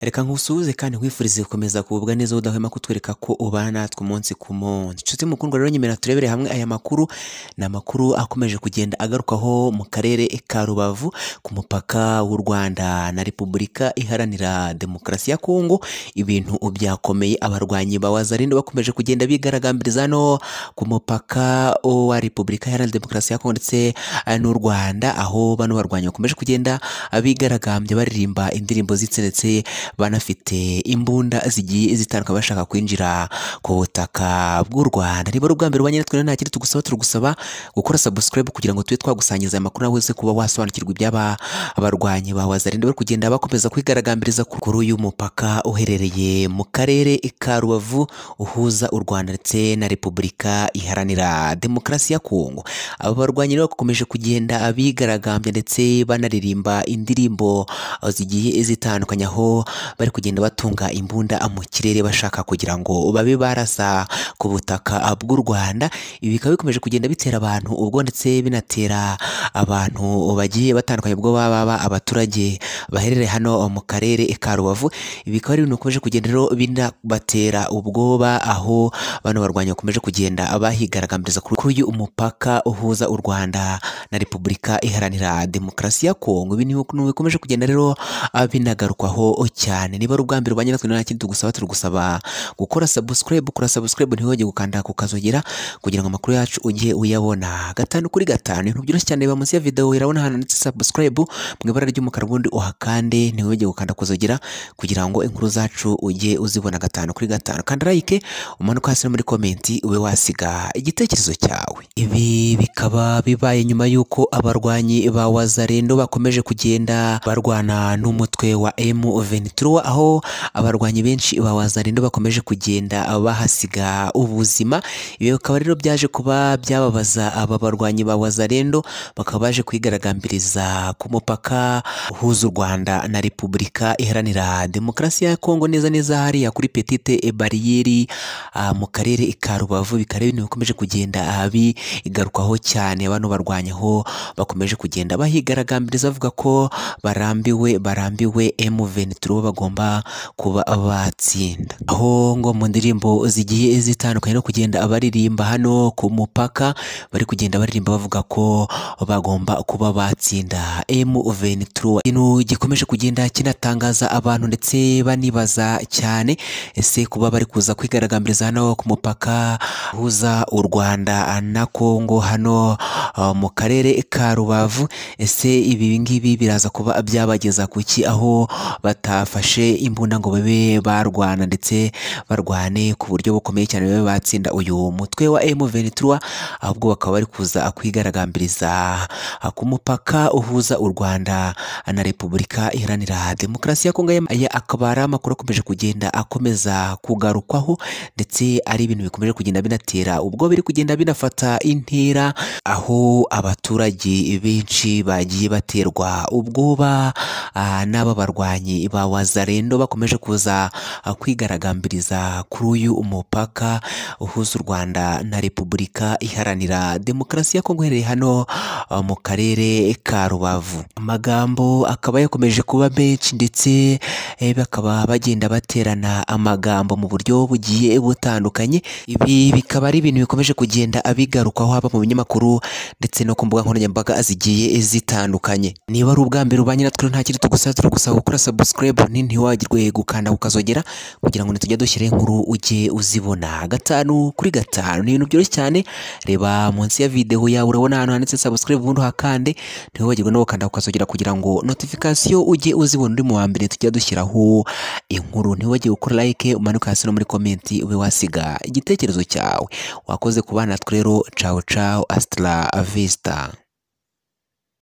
reka nkusuhuze kandi nkwifurize gukomeza kugubwa neza udahwema kutwereka ko ubana natwe umunsi ku munsi nshuti mukundwa rero nyemera turebere hamwe aya makuru ni amakuru akomeje kugenda agarukwaho mu karere ka rubavu ku mupaka w'u rwanda na repubulika iharanira demokarasi ya kongo ibintu byakomeye abarwanyi ba wazarinde bakomeje kugenda bigaragambiriza hano ku mupaka wa repubulika iharanira demokarasi ya kongo ndetse n'u rwanda aho bano barwanyi bakomeje kugenda bigaragambya baririmba indirimbo zitse ndetse banafite imbunda zigiye zitanduka bashaka kwinjira ku butaka bw'u Rwanda niba ari ubwa mbere ubanye natwe nta kindi tugusaba turagusaba gukora subscribe kugira ngo tube twagusangiza aya makuru nawe wese kuba wasobanukirwa iby'aba abarwanyi ba wazarinda bari kugenda bakomeza kwigaragambiriza kuri uyu mupaka uherereye mu karere ka Rubavu uhuza u Rwanda ndetse na Repubulika iharanira demokarasi ya Kongo aba barwanyi rero bakomeje kugenda abigaragambya ndetse banaririmba indirimbo zigiye zitandukanye aho bari kugenda batunga imbunda mu kirere bashaka kugira ngo babe barasa ku butaka bw'u Rwanda ibi bikaba bikomeje kugenda bitera abantu ubwo ndetse binatera abantu bagiye batandukanye ubwo baba abaturage baherereye hano mu karere ka Rubavu ibi bikaba ari ibintu bikomeje kugenda rero binabatera ubwoba aho bano barwanya bakomeje kugenda bahigaragambiriza kuri uyu umupaka uhuza u Rwanda na Repubulika Iharanira Demokarasi ya Kongo ibintu bikomeje kugenda rero binagarukwaho cyane cyane niba ari ubwa mbere ubanye natwe nta kindi tugusaba turagusaba gukora subscribe ukora subscribe ntiwongere gukanda ku kazogera kugira ngo amakuru yacu ujye uyabona gatanu kuri gatanu ibintu byoroshye cyane biba munsi ya video irabona ahantu handitse subscribe mu ibara ry'umukara ubundi uhakande ntiwongere gukanda kuzogera kugira ngo inkuru zacu ujye uzibona gatanu kuri gatanu kanda like umanuke hasi no muri komenti ube wasiga igitekerezo cyawe ibi bikaba bibaye nyuma y'uko abarwanyi ba wazarendo bakomeje kugenda barwana n'umutwe wa M23 Tirowa aho abarwanyi benshi ba Wazalendo bakomeje kugenda bahasiga ubuzima ibi bikaba rero byaje kuba byababaza aba barwanyi ba Wazalendo bakaba baje kwigaragambiriza ku mupaka uhuza u Rwanda na Repubulika Iharanira Demokarasi ya Kongo neza neza hariya kuri Petite Bariyeri ah, mu karere ka Rubavu bikaba ibintu bikomeje kugenda bigarukwaho cyane bano barwanyaho bakomeje kugenda bahigaragambiriza bavuga ko barambiwe barambiwe M23 bagomba kuba batsinda aho ngo mu ndirimbo zigiye zitandukanye no kugenda abaririmba hano ku mupaka bari kugenda baririmba bavuga ko bagomba kuba batsinda M23 ino gikomeje kugenda kinatangaza abantu ndetse banibaza cyane ese kuba bari kuza kwigaragambiriza hano ku mupaka uhuza u Rwanda na Kongo hano uh, mu karere ka Rubavu ese ibi ngibi biraza kuba byabageza kuki aho batafa bafashe imbunda ngo babe barwana ndetse barwane ku buryo bukomeye cyane babe batsinda uyu mutwe wa M23 ahubwo bakaba bari kuza kwigaragambiriza ku mupaka uhuza u Rwanda na Repubulika Iharanira Demokarasi ya Kongo aya akaba ari amakuru akomeje kugenda akomeza kugarukwaho ndetse ari ibintu bikomeje kugenda binatera ubwo biri kugenda binafata intera aho abaturage benshi bagiye baterwa ubwoba Ah, n'aba barwanyi ba wazarendo bakomeje kuza ah, kwigaragambiriza kuri uyu umupaka uhuza u Rwanda na Repubulika Iharanira Demokarasi ya Kongo iherereye hano ah, mu karere ka Rubavu amagambo akaba yakomeje kuba menshi ndetse eh, bakaba bagenda baterana amagambo mu buryo bugiye butandukanye ibi bikaba ari ibintu bikomeje kugenda abigarukaho haba mu binyamakuru ndetse no ku mbuga nkoranyambaga zigiye zitandukanye niba ari ubwa mbere ubanye natwe nta kiri ufite ugusa turagusaba gukora subscribe ntiwagirwe gukanda ukazogera kugira ngo nitujya dushyira inkuru ujye uzibona gatanu kuri gatanu ni ibintu byoroshye cyane reba munsi ya videwo yawe urabona ahantu handitse subscribe ubundi uhakande ntiwibagirwe no gukanda ukazogera kugira ngo notification ujye uzibona uri mu wa mbere tujya dushyiraho inkuru ntiwibagirwe gukora like umanuke hasi no muri komenti ube wasiga igitekerezo cyawe wakoze ku bana twero cawo cawo astra vista